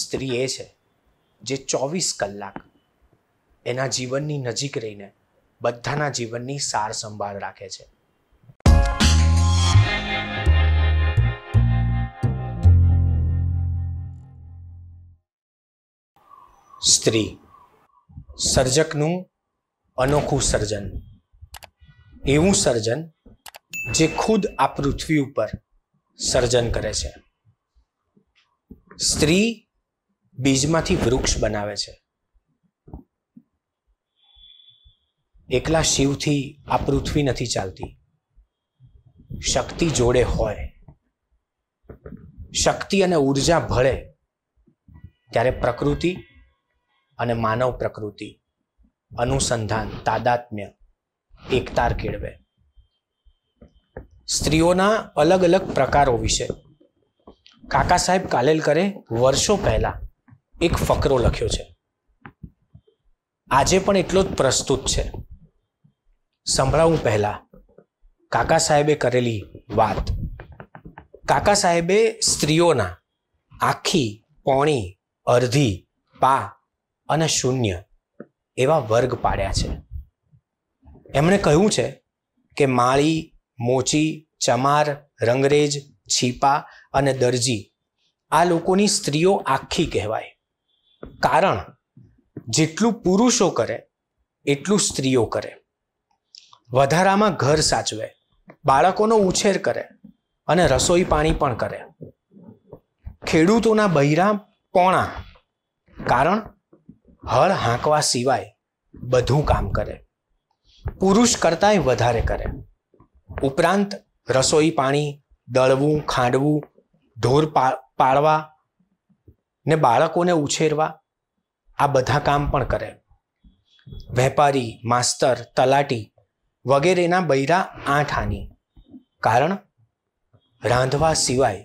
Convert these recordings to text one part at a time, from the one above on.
સ્ત્રી એ છે જે ચોવીસ કલાક એના જીવનની નજીક રહીને બધાના જીવનની સાર સંભાળ રાખે છે સ્ત્રી સર્જકનું અનોખું સર્જન એવું સર્જન જે ખુદ આ પૃથ્વી ઉપર સર્જન કરે છે સ્ત્રી બીજમાંથી વૃક્ષ બનાવે છે એકલા શિવથી આ પૃથ્વી નથી ચાલતી શક્તિ જોડે હોય શક્તિ અને ઉર્જા ભળે ત્યારે પ્રકૃતિ અને માનવ પ્રકૃતિ અનુસંધાન તાદાત્મ્ય એકતાર કેળવે સ્ત્રીઓના અલગ અલગ પ્રકારો વિશે કાકા સાહેબ કાલેલ કરે વર્ષો પહેલા એક ફકરો લખ્યો છે આજે પણ એટલો જ પ્રસ્તુત છે સંભળાવું પહેલાં કાકા સાહેબે કરેલી વાત કાકા સાહેબે સ્ત્રીઓના આખી પોણી અર્ધી પા અને શૂન્ય એવા વર્ગ પાડ્યા છે એમણે કહ્યું છે કે માળી મોચી ચમાર રંગરેજ છીપા અને દરજી આ લોકોની સ્ત્રીઓ આખી કહેવાય કારણ જેટલું પુરુષો કરે એટલું સ્ત્રીઓ કરે વધારામાં ઘર સાચવે બાળકોનો ઉછેર કરે અને રસોઈ પાણી પણ કરે ખેડૂતોના બૈરા પોણા કારણ હળ હાંકવા સિવાય બધું કામ કરે પુરુષ કરતાંય વધારે કરે ઉપરાંત રસોઈ પાણી દળવું ખાંડવું ઢોર પાળવા ને બાળકોને ઉછેરવા આ બધા કામ પણ કરે વેપારી માસ્તર તલાટી વગેરેના બૈરા આઠ આની કારણ રાંધવા સિવાય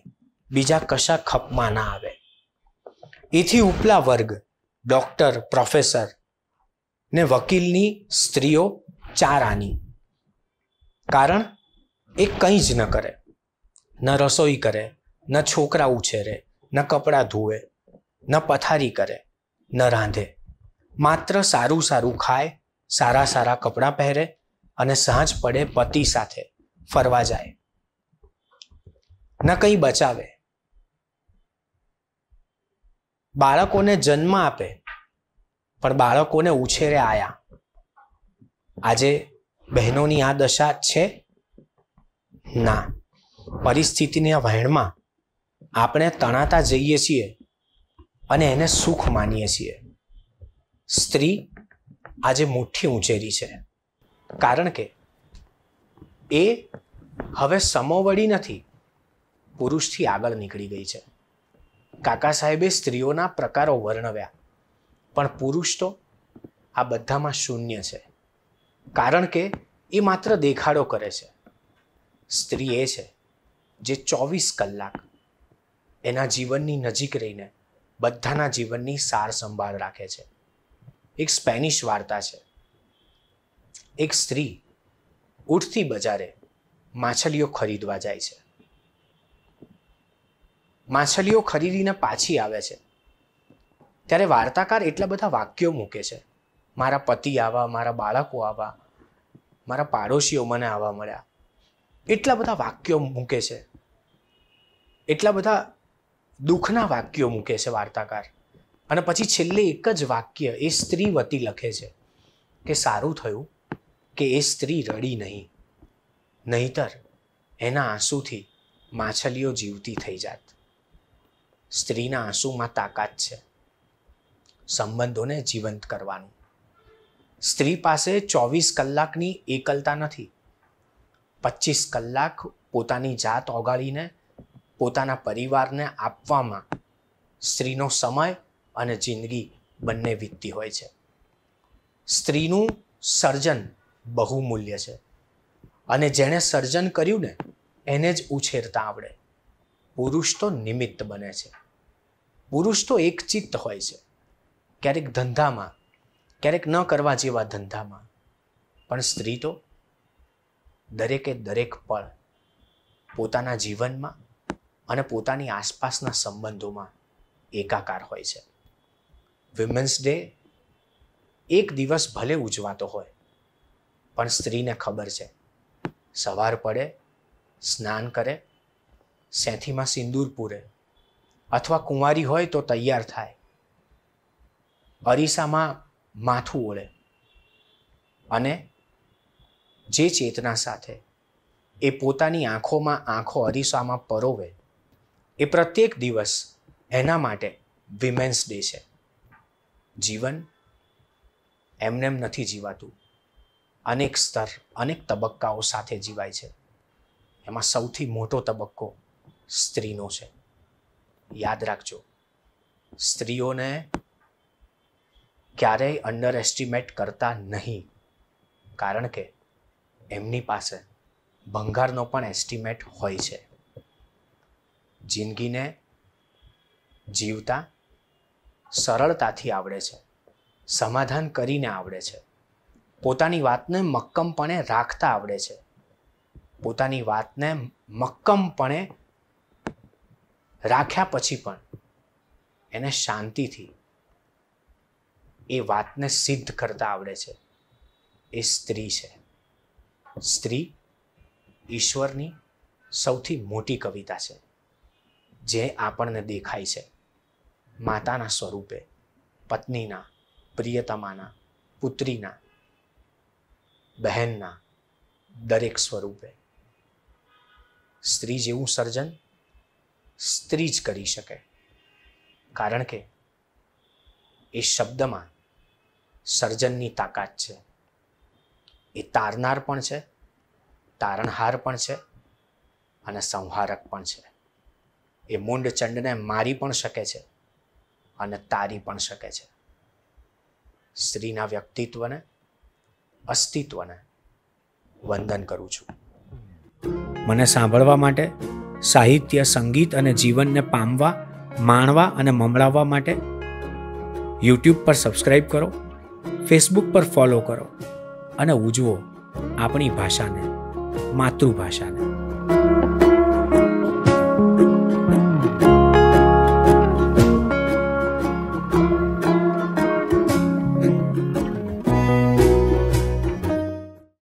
બીજા કશા ખપમાં ના આવે એથી ઉપલા વર્ગ ડૉક્ટર પ્રોફેસર ને વકીલની સ્ત્રીઓ ચાર આની કારણ એ કંઈ જ ન કરે ન રસોઈ કરે ન છોકરા ઉછેરે ન કપડાં ધોવે ન પથારી કરે ન રાંધે માત્ર સારું સારું ખાય સારા સારા કપડાં પહેરે અને સાંજ પડે પતિ સાથે ફરવા જાય ન કંઈ બચાવે બાળકોને જન્મ આપે પણ બાળકોને ઉછેરે આયા આજે બહેનોની આ દશા છે ના પરિસ્થિતિની વહેણમાં આપણે તણાતા જઈએ છીએ અને એને સુખ માનીએ છીએ સ્ત્રી આજે મુઠ્ઠી ઉંચેરી છે કારણ કે એ હવે સમોવડી નથી પુરુષથી આગળ નીકળી ગઈ છે કાકા સાહેબે સ્ત્રીઓના પ્રકારો વર્ણવ્યા પણ પુરુષ તો આ બધામાં શૂન્ય છે કારણ કે એ માત્ર દેખાડો કરે છે સ્ત્રી એ છે જે ચોવીસ કલાક એના જીવનની નજીક રહીને બધાના જીવનની સાર સંભાળ રાખે છે એક સ્પેનિશ વાર્તા છે એક સ્ત્રી ઉઠથી બજારે માછલીઓ ખરીદવા જાય છે માછલીઓ ખરીદીને પાછી આવે છે ત્યારે વાર્તાકાર એટલા બધા વાક્યો મૂકે છે મારા પતિ આવા મારા બાળકો આવા મારા પાડોશીઓ મને આવા મળ્યા એટલા બધા વાક્યો મૂકે છે એટલા બધા દુઃખના વાક્યો મૂકે છે વાર્તાકાર અને પછી છેલ્લે એક જ વાક્ય એ સ્ત્રી વતી લખે છે કે સારું થયું કે એ સ્ત્રી રડી નહીં નહીતર એના આંસુથી માછલીઓ જીવતી થઈ જાત સ્ત્રીના આંસુમાં તાકાત છે સંબંધોને જીવંત કરવાનું સ્ત્રી પાસે ચોવીસ કલાકની એકલતા નથી પચીસ કલાક પોતાની જાત ઓગાળીને પોતાના પરિવારને આપવામાં સ્ત્રીનો સમય અને જિંદગી બંને વીતતી હોય છે સ્ત્રીનું સર્જન બહુમૂલ્ય છે અને જેણે સર્જન કર્યું ને એને જ ઉછેરતા આવડે પુરુષ તો નિમિત્ત બને છે પુરુષ તો એકચિત્ત હોય છે ક્યારેક ધંધામાં ક્યારેક ન કરવા જેવા ધંધામાં પણ સ્ત્રી તો દરેકે દરેક પળ પોતાના જીવનમાં અને પોતાની આસપાસના સંબંધોમાં એકાકાર હોય છે વિમેન્સ ડે એક દિવસ ભલે ઉજવાતો હોય પણ સ્ત્રીને ખબર છે સવાર પડે સ્નાન કરે સેથીમાં સિંદૂર પૂરે અથવા કુંવારી હોય તો તૈયાર થાય અરીસામાં માથું ઓળે અને જે ચેતના સાથે એ પોતાની આંખોમાં આંખો અરીસામાં પરોવે એ પ્રત્યેક દિવસ એના માટે વિમેન્સ ડે છે જીવન એમનેમ નથી જીવાતું અનેક સ્તર અનેક તબક્કાઓ સાથે જીવાય છે એમાં સૌથી મોટો તબક્કો સ્ત્રીનો છે યાદ રાખજો સ્ત્રીઓને ક્યારેય અંડર એસ્ટિમેટ કરતા નહીં કારણ કે એમની પાસે ભંગારનો પણ એસ્ટિમેટ હોય છે જિંદગીને જીવતા સરળતાથી આવડે છે સમાધાન કરીને આવડે છે પોતાની વાતને મક્કમપણે રાખતા આવડે છે પોતાની વાતને મક્કમપણે રાખ્યા પછી પણ એને શાંતિથી એ વાતને સિદ્ધ કરતા આવડે છે એ સ્ત્રી છે સ્ત્રી ઈશ્વરની સૌથી મોટી કવિતા છે જે આપણને દેખાય છે માતાના સ્વરૂપે પત્નીના પ્રિયતમાના પુત્રીના બહેનના દરેક સ્વરૂપે સ્ત્રી જેવું સર્જન સ્ત્રી જ કરી શકે કારણ કે એ શબ્દમાં સર્જનની તાકાત છે એ તારનાર પણ છે તારણહાર પણ છે અને સંહારક પણ છે એ મૂંડચંડને મારી પણ શકે છે અને તારી પણ શકે છે સ્ત્રીના વ્યક્તિત્વને અસ્તિત્વને વંદન કરું છું મને સાંભળવા માટે સાહિત્ય સંગીત અને જીવનને પામવા માણવા અને મમળાવવા માટે યુટ્યુબ પર સબસ્ક્રાઈબ કરો ફેસબુક પર ફોલો કરો અને ઉજવો આપણી ભાષાને માતૃભાષાને